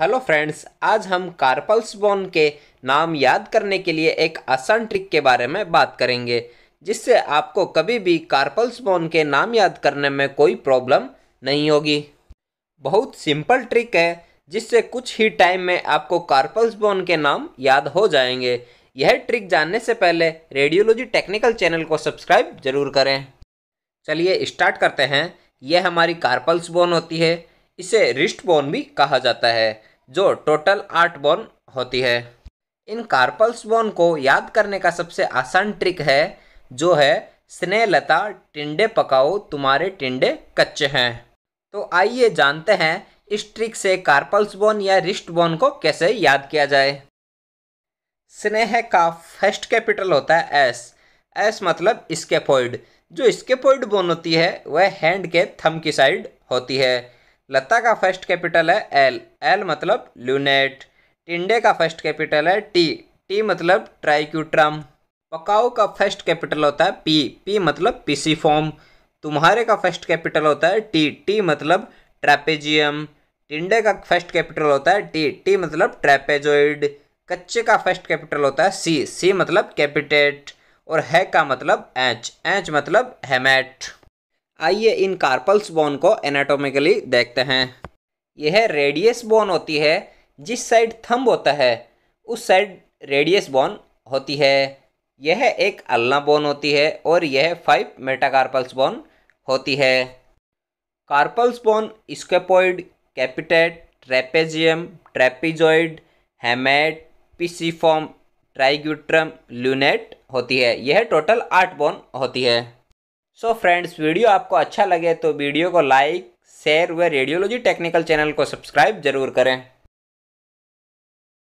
hello friends आज हम carpals bone के नाम याद करने के लिए एक आसान ट्रिक के बारे में बात करेंगे जिससे आपको कभी भी कार्पल्स बोन के नाम याद करने में कोई प्रॉब्लम नहीं होगी बहुत सिंपल ट्रिक है जिससे कुछ ही टाइम में आपको कार्पल्स बोन के नाम याद हो जाएंगे यह ट्रिक जानने से पहले रेडियोलॉजी टेक्निकल चैनल को सब्सक्राइब जरूर करें चलिए स्टार्ट करते हैं यह हमारी कार्पल्स बोन होती है इसे रिस्ट बोन भी कहा जाता है जो टोटल आठ बोन होती है इन कार्पल्स बोन को याद करने का सबसे आसान ट्रिक है जो है स्नेह लता टिंडे पकाओ तुम्हारे टिंडे कच्चे हैं तो आइए जानते हैं इस ट्रिक से कार्पल्स बोन या रिस्ट बोन को कैसे याद किया जाए स्नेह का फर्स्ट कैपिटल होता है एस एस मतलब स्केपोइड जो स्केपोइड बोन होती है वह हैंड के थम की साइड होती है लता का फर्स्ट कैपिटल है एल एल मतलब ल्यूनेट टिंडे का फर्स्ट कैपिटल है टी टी मतलब ट्राइक्यूट्रम पकाओ का फर्स्ट कैपिटल होता है पी पी मतलब पीसी फॉर्म तुम्हारे का फर्स्ट कैपिटल होता है टी टी मतलब ट्रैपेजियम टिंडे का फर्स्ट कैपिटल होता है टी टी मतलब ट्रैपेजोइड कच्चे का फर्स्ट कैपिटल होता है सी सी मतलब कैपिटेट और है का मतलब एच एच मतलब हेमेट आइए इन कार्पल्स बोन को एनाटोमिकली देखते हैं यह रेडियस बोन होती है जिस साइड थंब होता है उस साइड रेडियस बोन होती है यह एक अल्ला बोन होती है और यह फाइव मेटाकार्पल्स बोन होती है carpals bone scaphoid capitate trapezium trapezoid hamate pisiform triquetrum lunate होती है यह टोटल आठ बोन होती है सो फ्रेंड्स वीडियो आपको अच्छा लगे तो वीडियो को लाइक शेयर व रेडियोलॉजी टेक्निकल चैनल को सब्सक्राइब जरूर करें